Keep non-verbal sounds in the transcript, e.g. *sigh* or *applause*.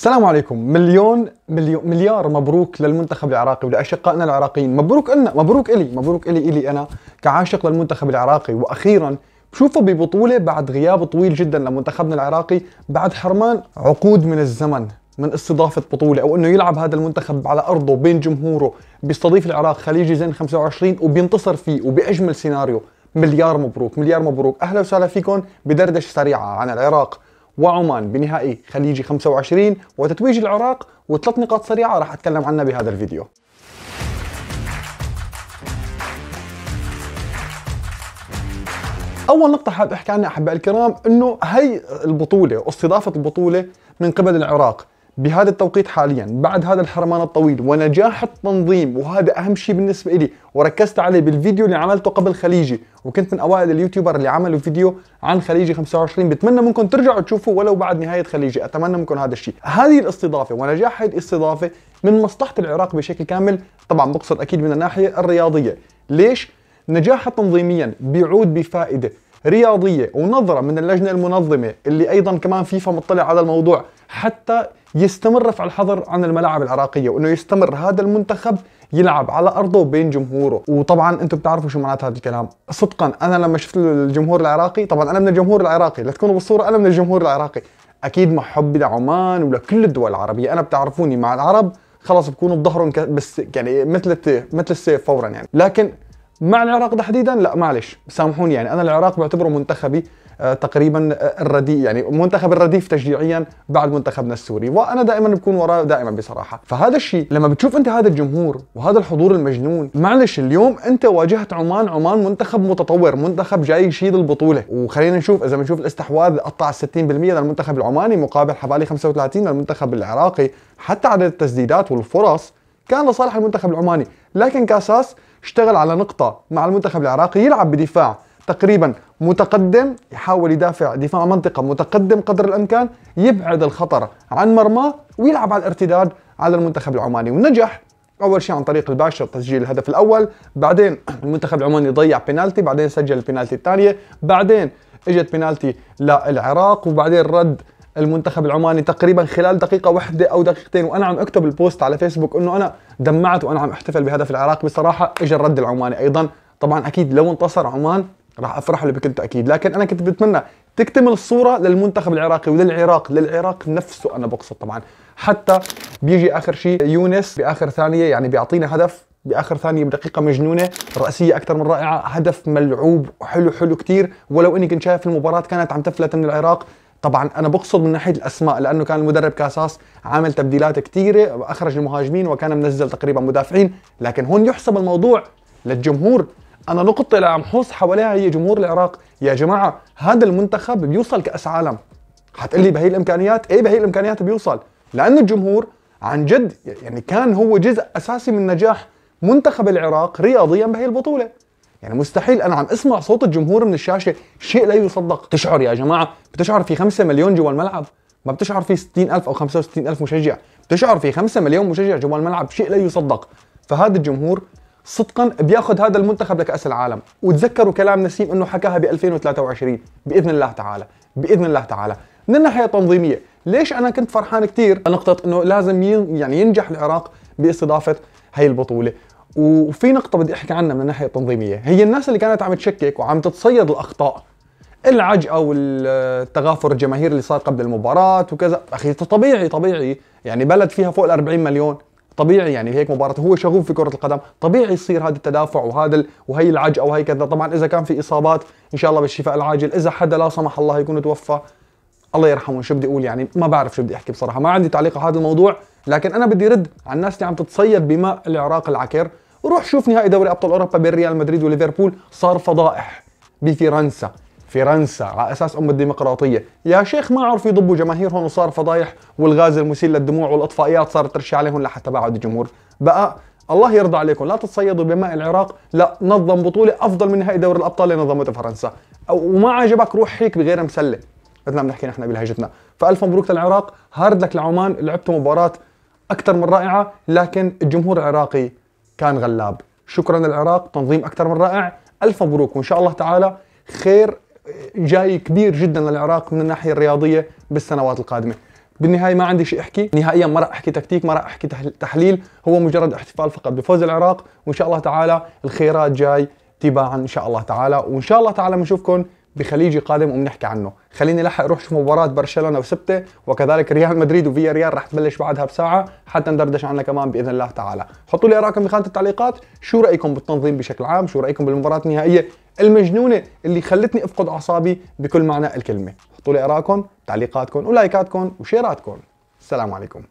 السلام عليكم مليون مليون مليار مبروك للمنتخب العراقي ولاشقائنا العراقيين مبروك لنا مبروك الي مبروك الي الي انا كعاشق للمنتخب العراقي واخيرا بشوفه ببطوله بعد غياب طويل جدا لمنتخبنا العراقي بعد حرمان عقود من الزمن من استضافة بطولة أو أنه يلعب هذا المنتخب على أرضه بين جمهوره بيستضيف العراق خليجي زين 25 وبينتصر فيه وبأجمل سيناريو مليار مبروك مليار مبروك أهلا وسهلا فيكم بدردشة سريعة عن العراق وعمان بنهائي خليجي 25 وتتويج العراق وثلاث نقاط سريعة راح أتكلم عنها بهذا الفيديو اول نقطه حاب احكي عنها احبائي الكرام انه هي البطوله واستضافه البطوله من قبل العراق بهذا التوقيت حاليا بعد هذا الحرمان الطويل ونجاح التنظيم وهذا اهم شيء بالنسبه لي وركزت عليه بالفيديو اللي عملته قبل خليجي وكنت من اوائل اليوتيوبر اللي عملوا فيديو عن خليجي 25 بتمنى منكم ترجعوا تشوفوا ولو بعد نهايه خليجي اتمنى منكم هذا الشيء هذه الاستضافه ونجاح هذه الاستضافه من مصلحه العراق بشكل كامل طبعا بقصد اكيد من الناحيه الرياضيه ليش نجاحها تنظيميا بيعود بفائده رياضيه ونظره من اللجنه المنظمه اللي ايضا كمان فيفا مطلع على الموضوع حتى يستمر رفع الحظر عن الملاعب العراقيه وانه يستمر هذا المنتخب يلعب على ارضه بين جمهوره وطبعا انتم بتعرفوا شو معنات هذا الكلام صدقا انا لما شفت الجمهور العراقي طبعا انا من الجمهور العراقي لا تكونوا بالصوره انا من الجمهور العراقي اكيد مع حبي لعمان ولكل الدول العربيه انا بتعرفوني مع العرب خلص بكونوا بظهرهم بس يعني مثل مثل السيف فورا يعني لكن مع العراق تحديدا لا معلش سامحوني يعني انا العراق بعتبره منتخبي آه، تقريبا آه، الرديف يعني منتخب الرديف تشجيعيا بعد منتخبنا السوري وانا دائما بكون وراه دائما بصراحه فهذا الشيء لما بتشوف انت هذا الجمهور وهذا الحضور المجنون معلش اليوم انت واجهت عمان عمان منتخب متطور منتخب جاي يشيل البطوله وخلينا نشوف اذا بنشوف الاستحواذ قطع 60% للمنتخب العماني مقابل حوالي 35 للمنتخب العراقي حتى عدد التسديدات والفرص كان لصالح المنتخب العماني لكن كاساس اشتغل على نقطة مع المنتخب العراقي يلعب بدفاع تقريبا متقدم يحاول يدافع دفاع منطقة متقدم قدر الأمكان يبعد الخطر عن مرماه ويلعب على الارتداد على المنتخب العماني ونجح اول شيء عن طريق الباشر تسجيل الهدف الاول بعدين *clears throat* المنتخب العماني ضيع بينالتي بعدين سجل البينالتي الثانيه بعدين اجت بينالتي للعراق وبعدين رد المنتخب العماني تقريبا خلال دقيقه واحده او دقيقتين وانا عم اكتب البوست على فيسبوك انه انا دمعت وانا عم احتفل بهدف العراق بصراحه اجى الرد العماني ايضا طبعا اكيد لو انتصر عمان راح افرح له بكل تاكيد لكن انا كنت بتمنى تكتمل الصوره للمنتخب العراقي وللعراق للعراق نفسه انا بقصد طبعا حتى بيجي اخر شيء يونس باخر ثانيه يعني بيعطينا هدف باخر ثانيه بدقيقه مجنونه راسيه اكثر من رائعه هدف ملعوب حلو حلو كثير ولو اني كنت شايف المباراه كانت عم تفلت من العراق طبعا انا بقصد من ناحيه الاسماء لانه كان المدرب كاساس عامل تبديلات كثيره اخرج المهاجمين وكان منزل تقريبا مدافعين لكن هون يحسب الموضوع للجمهور انا نقطة اللي عم حوص حواليها هي جمهور العراق يا جماعة هذا المنتخب بيوصل كأس عالم حتقلي بهي الامكانيات ايه بهي الامكانيات بيوصل لانه الجمهور عن جد يعني كان هو جزء أساسي من نجاح منتخب العراق رياضيا بهي البطولة يعني مستحيل انا عم اسمع صوت الجمهور من الشاشه شيء لا يصدق تشعر يا جماعه بتشعر في 5 مليون جوا الملعب ما بتشعر في 60000 او 65000 مشجع بتشعر في 5 مليون مشجع جوا الملعب شيء لا يصدق فهذا الجمهور صدقا بياخذ هذا المنتخب لكاس العالم وتذكروا كلام نسيم انه حكاها ب 2023 باذن الله تعالى باذن الله تعالى من الناحيه التنظيميه ليش انا كنت فرحان كثير نقطه انه لازم يعني ينجح العراق باستضافه هي البطوله وفي نقطة بدي أحكي عنها من الناحية التنظيمية هي الناس اللي كانت عم تشكك وعم تتصيد الأخطاء العجقة والتغافر الجماهير الجماهيري اللي صار قبل المباراه وكذا اخي طبيعي طبيعي يعني بلد فيها فوق ال 40 مليون طبيعي يعني هيك مباراه هو شغوف في كره القدم طبيعي يصير هذا التدافع وهذا وهي العجقة وهي كذا طبعا اذا كان في اصابات ان شاء الله بالشفاء العاجل اذا حدا لا سمح الله يكون توفى الله يرحمه شو بدي اقول يعني ما بعرف شو بدي احكي بصراحه ما عندي تعليق على هذا الموضوع لكن انا بدي رد على الناس اللي عم تتصيد بماء العراق العكر روح شوف نهائي دوري ابطال اوروبا بين ريال مدريد وليفربول صار فضائح بفرنسا فرنسا على اساس ام الديمقراطيه يا شيخ ما عرفوا يضبوا جماهيرهم وصار فضايح والغاز المسيل للدموع والاطفائيات صارت ترشي عليهم لحتى بعد الجمهور بقى الله يرضى عليكم لا تتصيدوا بماء العراق لا نظم بطوله افضل من نهائي دوري الابطال اللي نظمته فرنسا وما عجبك روح هيك بغير مسله مثل ما بنحكي نحن بلهجتنا فالف مبروك للعراق هارد لك لعمان لعبتوا مباراه اكثر من رائعه لكن الجمهور العراقي كان غلاب شكرا العراق تنظيم أكثر من رائع ألف مبروك وإن شاء الله تعالى خير آه، جاي كبير جدا للعراق من الناحية الرياضية بالسنوات القادمة بالنهاية ما عندي شيء أحكي نهائيا ما راح أحكي تكتيك ما راح أحكي تحليل هو مجرد احتفال فقط بفوز العراق وإن شاء الله تعالى الخيرات جاي تباعا إن شاء الله تعالى وإن شاء الله تعالى بنشوفكم بخليجي قادم وبنحكي عنه خليني لحق روح شوف مباراة برشلونة وسبتة وكذلك ريال مدريد وفيا ريال رح تبلش بعدها بساعة حتى ندردش عنها كمان بإذن الله تعالى حطوا لي أراءكم بخانة التعليقات شو رأيكم بالتنظيم بشكل عام شو رأيكم بالمباراة النهائية المجنونة اللي خلتني أفقد أعصابي بكل معنى الكلمة حطوا لي أراءكم تعليقاتكم ولايكاتكم وشيراتكم السلام عليكم